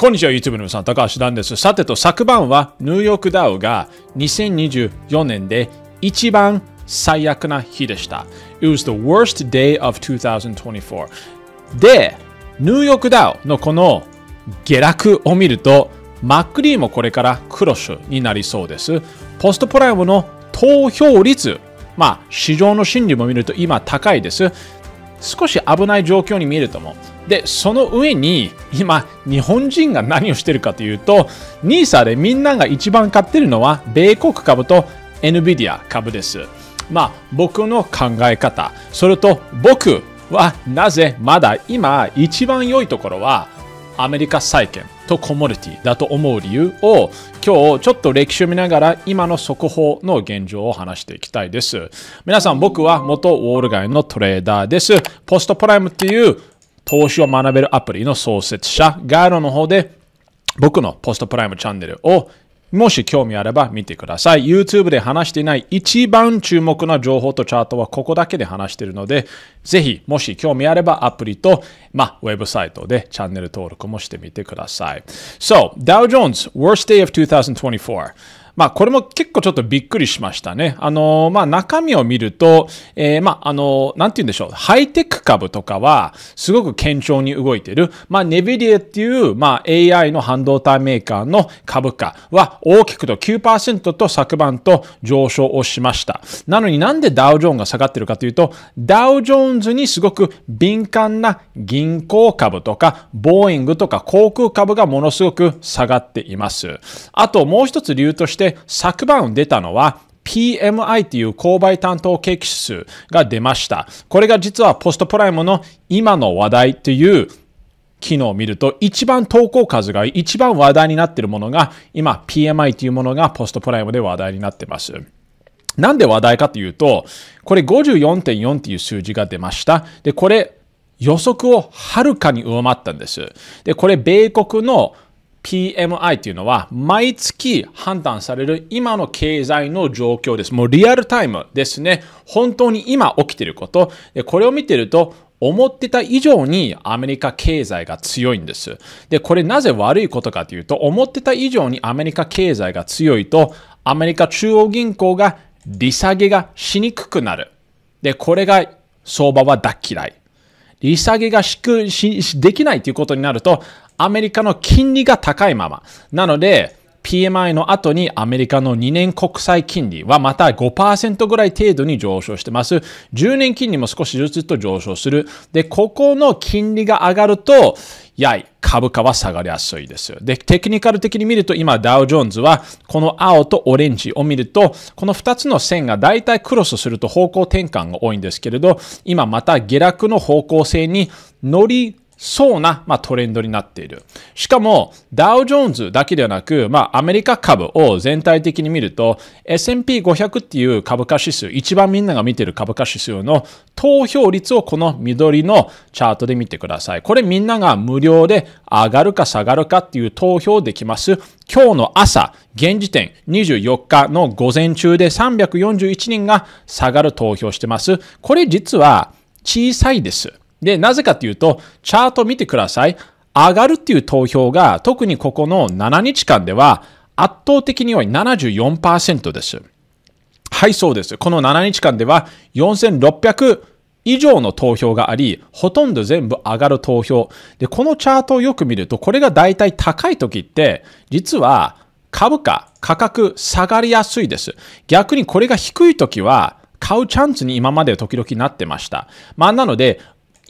こんにちは、YouTube の皆さん、高橋なんです。さてと、昨晩はニューヨークダウが2024年で一番最悪な日でした。It was the worst day of 2024. で、ニューヨークダウのこの下落を見ると、マックリーもこれからクロスになりそうです。ポストプライムの投票率、まあ、市場の心理も見ると今高いです。少し危ない状況に見えると思う。で、その上に、今、日本人が何をしてるかというと、NISA でみんなが一番買ってるのは、米国株と NVIDIA 株です。まあ、僕の考え方、それと僕はなぜまだ今一番良いところは、アメリカ債券とコモディティだと思う理由を今日ちょっと歴史を見ながら今の速報の現状を話していきたいです。皆さん僕は元ウォール街のトレーダーです。ポストプライムっていう投資を学べるアプリの創設者、ガイドの方で僕のポストプライムチャンネルをもし興味あれば見てください。YouTube で話していない一番注目な情報とチャートはここだけで話しているので、ぜひもし興味あればアプリと、まあ、ウェブサイトでチャンネル登録もしてみてください。So, Dow Jones, worst day of 2024. まあ、これも結構ちょっとびっくりしましたね。あのまあ、中身を見ると、えー、まあ、あのなんて言うんでしょう。ハイテク株とかは、すごく堅調に動いてる。まあ、ネビリエっていう、まあ、AI の半導体メーカーの株価は、大きくと9%と昨晩と上昇をしました。なのになんでダウジョーンが下がってるかというと、ダウジョーンズにすごく敏感な銀行株とか、ボーイングとか航空株がものすごく下がっています。あと、もう一つ理由として、で、昨晩出たのは、PMI という購買担当景気指数が出ました。これが実はポストプライムの今の話題という機能を見ると一番投稿数が一番話題になっているものが今 PMI というものがポストプライムで話題になってます。なんで話題かというと、これ54.4という数字が出ました。で、これ予測をはるかに上回ったんです。で、これ米国の PMI というのは毎月判断される今の経済の状況です。もうリアルタイムですね。本当に今起きていること。これを見ていると思ってた以上にアメリカ経済が強いんです。で、これなぜ悪いことかというと、思ってた以上にアメリカ経済が強いと、アメリカ中央銀行が利下げがしにくくなる。で、これが相場は大嫌い。利下げがしくしできないということになると、アメリカの金利が高いまま。なので、PMI の後にアメリカの2年国債金利はまた5%ぐらい程度に上昇してます。10年金利も少しずつと上昇する。で、ここの金利が上がると、やい、株価は下がりやすいです。で、テクニカル的に見ると今ダウジョーンズはこの青とオレンジを見ると、この2つの線がだいたいクロスすると方向転換が多いんですけれど、今また下落の方向性に乗りそうな、まあ、トレンドになっている。しかも、ダウジョーンズだけではなく、まあ、アメリカ株を全体的に見ると、S&P500 っていう株価指数、一番みんなが見てる株価指数の投票率をこの緑のチャートで見てください。これみんなが無料で上がるか下がるかっていう投票できます。今日の朝、現時点24日の午前中で341人が下がる投票してます。これ実は小さいです。で、なぜかというと、チャート見てください。上がるっていう投票が、特にここの7日間では、圧倒的に多い74%です。はい、そうです。この7日間では、4600以上の投票があり、ほとんど全部上がる投票。で、このチャートをよく見ると、これが大体高い時って、実は株価、価格下がりやすいです。逆にこれが低い時は、買うチャンスに今まで時々なってました。まあなので、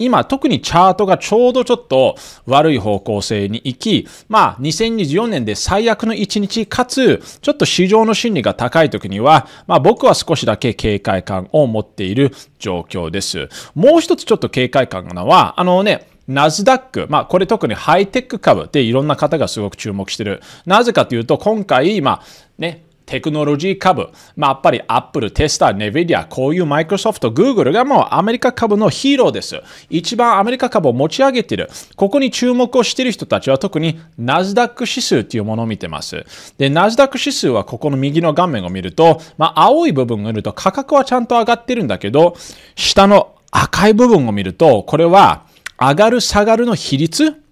今特にチャートがちょうどちょっと悪い方向性に行き、まあ2024年で最悪の1日かつちょっと市場の心理が高い時には、まあ僕は少しだけ警戒感を持っている状況です。もう一つちょっと警戒感なのは、あのね、ナスダック、まあ、これ特にハイテック株でいろんな方がすごく注目してる。なぜかというと、今回、まあ、ね、テクノロジー株、まあ、やっぱりアップル、テスタ、nvidia、こういうマイクロソフト、グーグルがもうアメリカ株のヒーローです。一番アメリカ株を持ち上げている。ここに注目をしている人たちは特にナスダック指数というものを見てます。で、ナスダック指数はここの右の画面を見ると、まあ、青い部分を見ると価格はちゃんと上がってるんだけど、下の赤い部分を見ると、これは上がる下がるの比率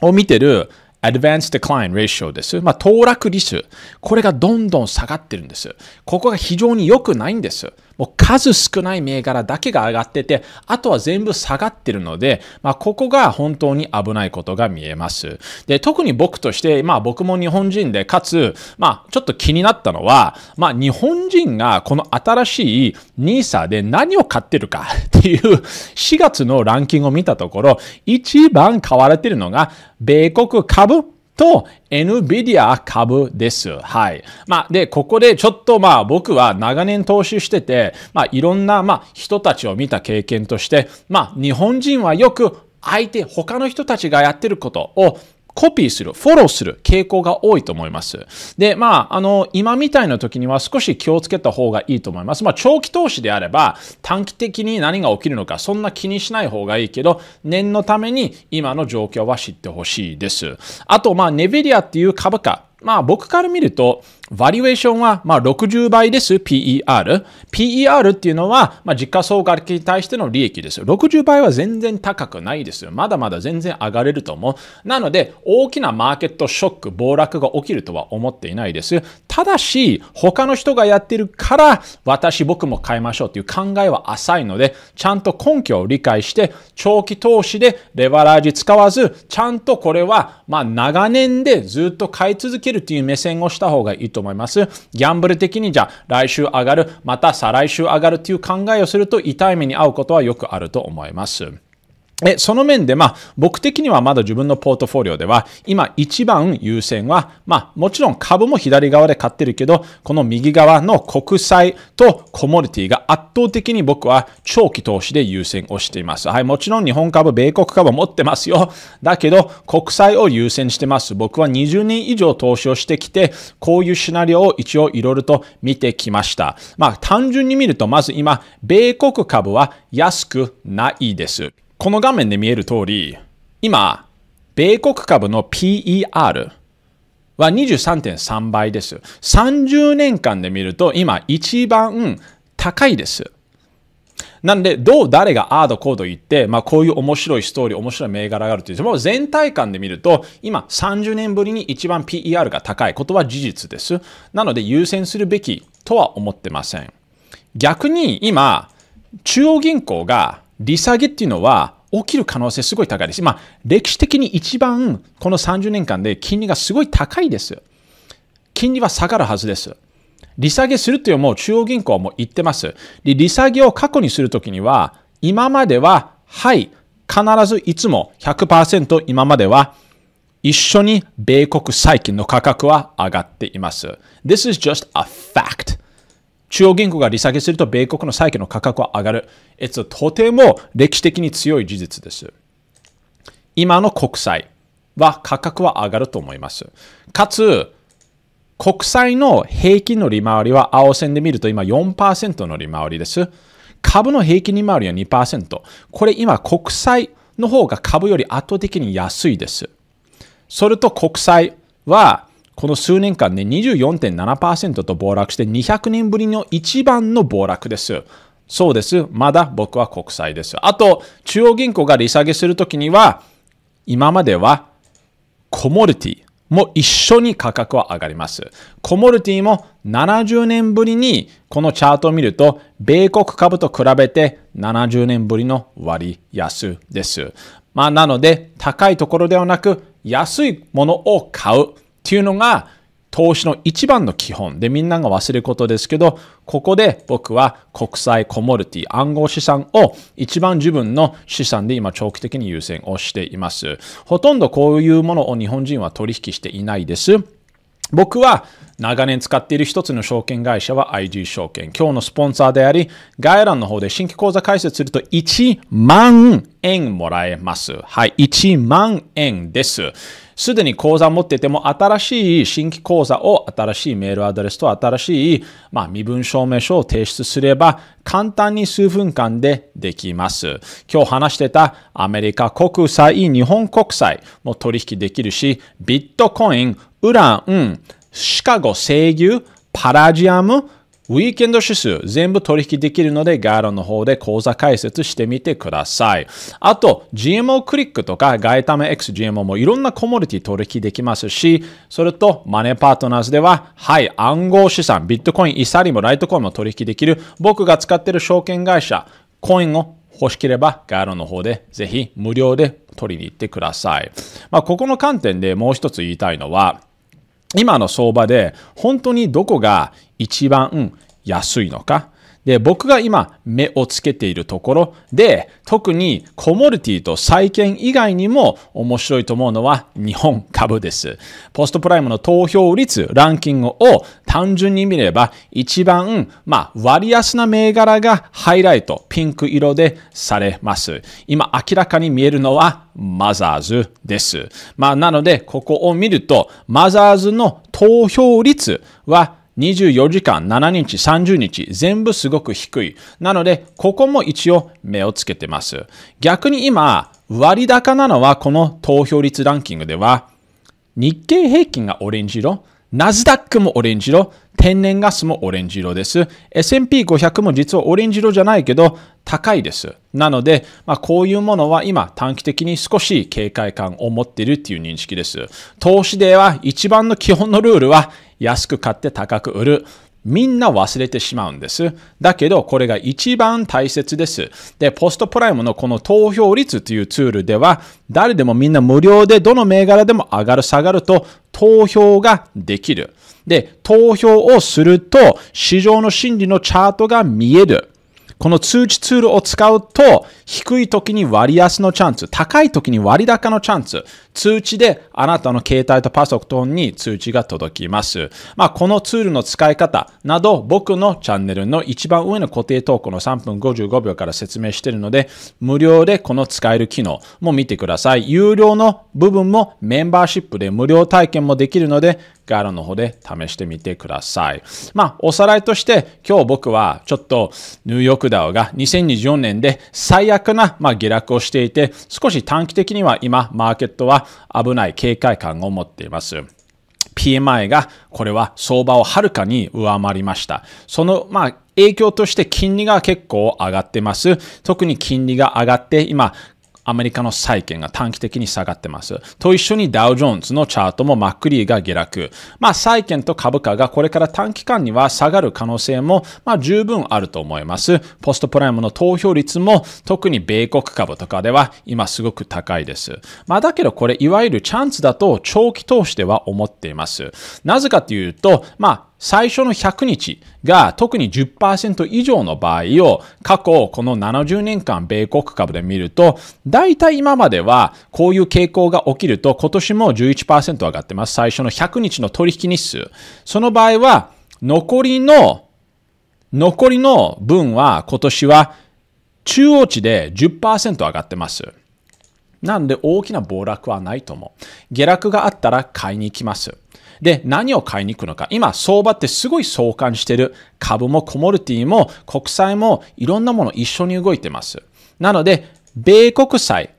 を見てる advanced decline ratio です。まあ、騰落率。これがどんどん下がってるんです。ここが非常に良くないんです。もう数少ない銘柄だけが上がってて、あとは全部下がってるので、まあ、ここが本当に危ないことが見えます。で、特に僕として、まあ僕も日本人で、かつ、まあちょっと気になったのは、まあ日本人がこの新しい NISA で何を買ってるか っていう4月のランキングを見たところ、一番買われてるのが、米国株と NVIDIA 株です。はい。まあ、で、ここでちょっとまあ僕は長年投資してて、まあいろんなまあ人たちを見た経験として、まあ日本人はよく相手、他の人たちがやってることをコピーする、フォローする傾向が多いと思います。で、まあ、あの、今みたいな時には少し気をつけた方がいいと思います。まあ、長期投資であれば、短期的に何が起きるのか、そんな気にしない方がいいけど、念のために今の状況は知ってほしいです。あと、まあ、ネビリアっていう株価、まあ、僕から見ると、バリュエーションは、まあ、60倍です、PER。PER っていうのは、まあ、時価総額に対しての利益です60倍は全然高くないですよ。まだまだ全然上がれると思う。なので、大きなマーケットショック、暴落が起きるとは思っていないです。ただし、他の人がやってるから、私、僕も買いましょうていう考えは浅いので、ちゃんと根拠を理解して、長期投資でレバラージ使わず、ちゃんとこれは、まあ、長年でずっと買い続けるていう目線をした方がいいと思います。ギャンブル的にじゃあ来週上がる、また再来週上がるという考えをすると痛い目に遭うことはよくあると思います。で、その面で、まあ、僕的にはまだ自分のポートフォリオでは、今一番優先は、まあ、もちろん株も左側で買ってるけど、この右側の国債とコモディティが圧倒的に僕は長期投資で優先をしています。はい、もちろん日本株、米国株持ってますよ。だけど、国債を優先してます。僕は20年以上投資をしてきて、こういうシナリオを一応いろいろと見てきました。まあ、単純に見ると、まず今、米国株は安くないです。この画面で見える通り、今、米国株の PER は23.3倍です。30年間で見ると今一番高いです。なんで、どう誰がアードコード言って、まあこういう面白いストーリー、面白い銘柄があるという、も全体感で見ると、今30年ぶりに一番 PER が高いことは事実です。なので優先するべきとは思ってません。逆に今、中央銀行が利下げっていうのは起きる可能性すごい高いです。まあ、歴史的に一番この30年間で金利がすごい高いです。金利は下がるはずです。利下げするていうもう中央銀行も言ってます。で、利下げを過去にするときには、今までは、はい、必ずいつも100%今までは一緒に米国債券の価格は上がっています。This is just a fact. 中央銀行が利下げすると米国の債券の価格は上がる。とても歴史的に強い事実です。今の国債は価格は上がると思います。かつ、国債の平均の利回りは青線で見ると今4%の利回りです。株の平均利回りは2%。これ今国債の方が株より圧倒的に安いです。それと国債はこの数年間ね、24.7%と暴落して200年ぶりの一番の暴落です。そうです。まだ僕は国債です。あと、中央銀行が利下げするときには、今まではコモルティも一緒に価格は上がります。コモルティも70年ぶりにこのチャートを見ると、米国株と比べて70年ぶりの割安です。まあ、なので、高いところではなく、安いものを買う。っていうのが投資の一番の基本でみんなが忘れることですけど、ここで僕は国際コモルティ、暗号資産を一番自分の資産で今長期的に優先をしています。ほとんどこういうものを日本人は取引していないです。僕は長年使っている一つの証券会社は IG 証券。今日のスポンサーであり、概要欄の方で新規講座開設すると1万円もらえます。はい、1万円です。すでに口座持ってても新しい新規口座を新しいメールアドレスと新しい、まあ、身分証明書を提出すれば簡単に数分間でできます。今日話してたアメリカ国債、日本国債も取引できるし、ビットコイン、ウラン、シカゴ、西牛、パラジアム、ウィーケンド指数全部取引できるのでガーロの方で口座開設してみてください。あと GMO クリックとかガイタム XGMO もいろんなコモディティ取引できますし、それとマネーパートナーズでは、はい、暗号資産、ビットコイン、イサリもライトコインも取引できる僕が使っている証券会社、コインを欲しければガーロの方でぜひ無料で取りに行ってください。まあ、ここの観点でもう一つ言いたいのは、今の相場で本当にどこが一番安いのかで、僕が今目をつけているところで、特にコモディティと債券以外にも面白いと思うのは日本株です。ポストプライムの投票率、ランキングを単純に見れば一番、まあ、割安な銘柄がハイライト、ピンク色でされます。今明らかに見えるのはマザーズです。まあ、なので、ここを見ると、マザーズの投票率は24時間、7日、30日、全部すごく低い。なので、ここも一応目をつけてます。逆に今、割高なのはこの投票率ランキングでは、日経平均がオレンジ色、ナスダックもオレンジ色、天然ガスもオレンジ色です。S&P500 も実はオレンジ色じゃないけど、高いです。なので、まあ、こういうものは今短期的に少し警戒感を持っているっていう認識です。投資では一番の基本のルールは安く買って高く売る。みんな忘れてしまうんです。だけど、これが一番大切です。で、ポストプライムのこの投票率というツールでは、誰でもみんな無料でどの銘柄でも上がる下がると投票ができる。で、投票をすると、市場の心理のチャートが見える。この通知ツールを使うと、低い時に割安のチャンス、高い時に割高のチャンス、通知であなたの携帯とパソコンに通知が届きます。まあ、このツールの使い方など、僕のチャンネルの一番上の固定投稿の3分55秒から説明しているので、無料でこの使える機能も見てください。有料の部分もメンバーシップで無料体験もできるので、ガラの方で試してみてください。まあ、おさらいとして、今日僕はちょっとニューヨークダウが2024年で最悪な、下落をしていて、少し短期的には今、マーケットは危ない警戒感を持っています。PMI がこれは相場をはるかに上回りました。その、まあ、影響として金利が結構上がってます。特に金利が上がって、今、アメリカの債券が短期的に下がってます。と一緒にダウジョーンズのチャートもマックリーが下落。まあ債券と株価がこれから短期間には下がる可能性もまあ十分あると思います。ポストプライムの投票率も特に米国株とかでは今すごく高いです。まあだけどこれいわゆるチャンスだと長期投資では思っています。なぜかというと、まあ最初の100日が特に10%以上の場合を過去この70年間米国株で見ると大体今まではこういう傾向が起きると今年も11%上がってます最初の100日の取引日数その場合は残りの残りの分は今年は中央値で10%上がってますなんで大きな暴落はないと思う下落があったら買いに行きますで、何を買いに行くのか。今、相場ってすごい相関してる。株もコモルティも国債もいろんなもの一緒に動いてます。なので、米国債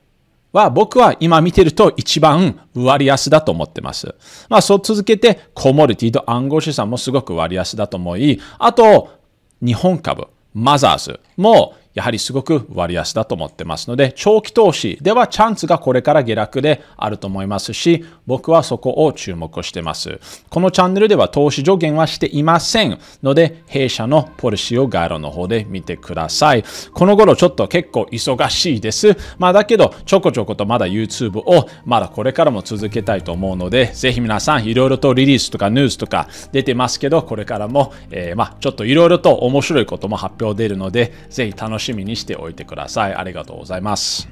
は僕は今見てると一番割安だと思ってます。まあそう続けてコモディティと暗号資産もすごく割安だと思い、あと日本株、マザーズもやはりすごく割安だと思ってますので、長期投資ではチャンスがこれから下落であると思いますし、僕はそこを注目してます。このチャンネルでは投資助言はしていませんので、弊社のポリシーを概要の方で見てください。この頃ちょっと結構忙しいです。まあだけど、ちょこちょことまだ YouTube をまだこれからも続けたいと思うので、ぜひ皆さんいろいろとリリースとかニュースとか出てますけど、これからも、えー、まあちょっといろいろと面白いことも発表出るので、ぜひ楽ししみにしておいてください。ありがとうございます。